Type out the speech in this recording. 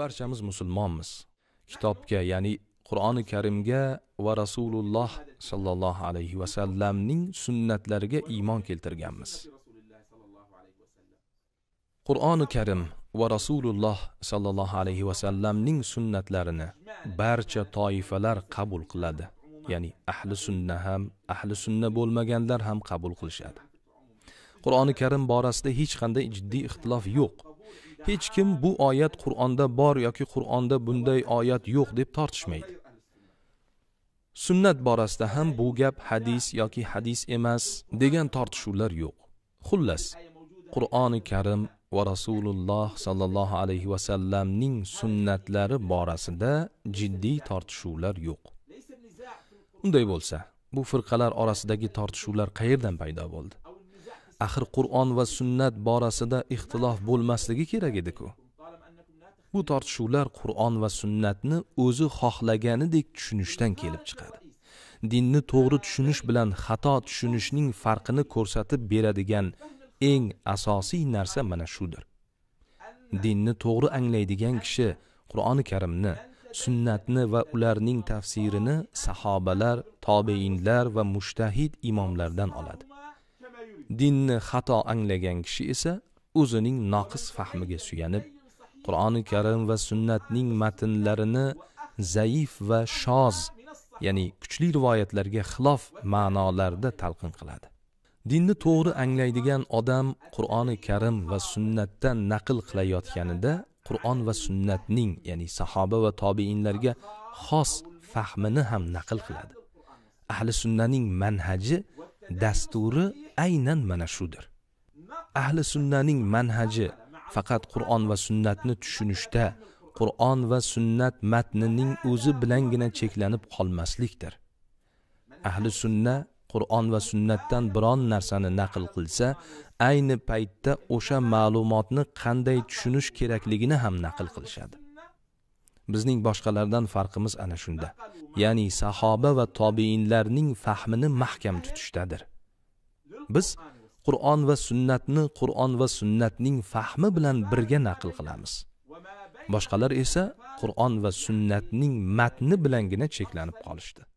barchamiz musulmonmiz kitobga ya'ni qur'oni karimga va rasululloh sollallohu alayhi vasallamning sunnatlariga iymon keltirganmiz qur'oni karim va rasululloh sollallohu alayhi vasallamning sunnatlarini barcha toifalar qabul qiladi ya'ni ahli sunna ham ahli sunna bo'lmaganlar ham qabul qilishadi qur'oni karim borasida hech qanday jiddiy ixtilof yo'q hech kim bu oyat qur'onda bor yoki qur'onda bunday oyat yo'q deb tortishmaydi sunnat borasida ham bu gap hadis yoki hadis emas degan tortishuvlar yo'q xullas qur'oni karim va rasululloh sollallohu alayhi vasallamning sunnatlari borasida jiddiy tortishuvlar yo'q unday bo'lsa bu firqalar orasidagi tortishuvlar qayerdan paydo bo'ldi axir qur'on va sunnat borasida ixtilof bo'lmasligi kerak ediku bu tortishuvlar qur'on va sunnatni o'zi xohlaganidek tushunishdan kelib chiqadi dinni to'g'ri tushunish bilan xato tushunishning farqini ko'rsatib beradigan eng asosiy narsa mana shudir dinni to'g'ri anglaydigan kishi qur'oni karimni sunnatni va ularning tafsirini sahobalar tobeinlar va mushtahid imomlardan oladi dinni xato anglagan kishi esa o'zining noqis fahmiga suyanib qur'oni karim va sunnatning matnlarini zaif va shoz ya'ni kuchli rivoyatlarga xilof ma'nolarda talqin qiladi dinni to'g'ri anglaydigan odam qur'oni karim va sunnatdan naql qilayotganida qur'on va sunnatning ya'ni sahoba va tobeinlarga xos fahmini ham naql qiladi ahli sunnaning manhaji dasturi aynan mana shudir ahli sunnaning manhaji faqat qur'on va sunnatni tushunishda qur'on va sunnat matnining o'zi bilangina cheklanib qolmaslikdir ahli sunna qur'on va sunnatdan biron narsani naql qilsa ayni paytda o'sha ma'lumotni qanday tushunish kerakligini ham naql qilishadi bizning boshqalardan farqimiz ana shunda ya'ni sahoba va tobeinlarning fahmini mahkam tutishdadir biz qur'on va sunnatni qur'on va sunnatning fahmi bilan birga naql qilamiz boshqalar esa qur'on va sunnatning matni bilangina cheklanib qolishdi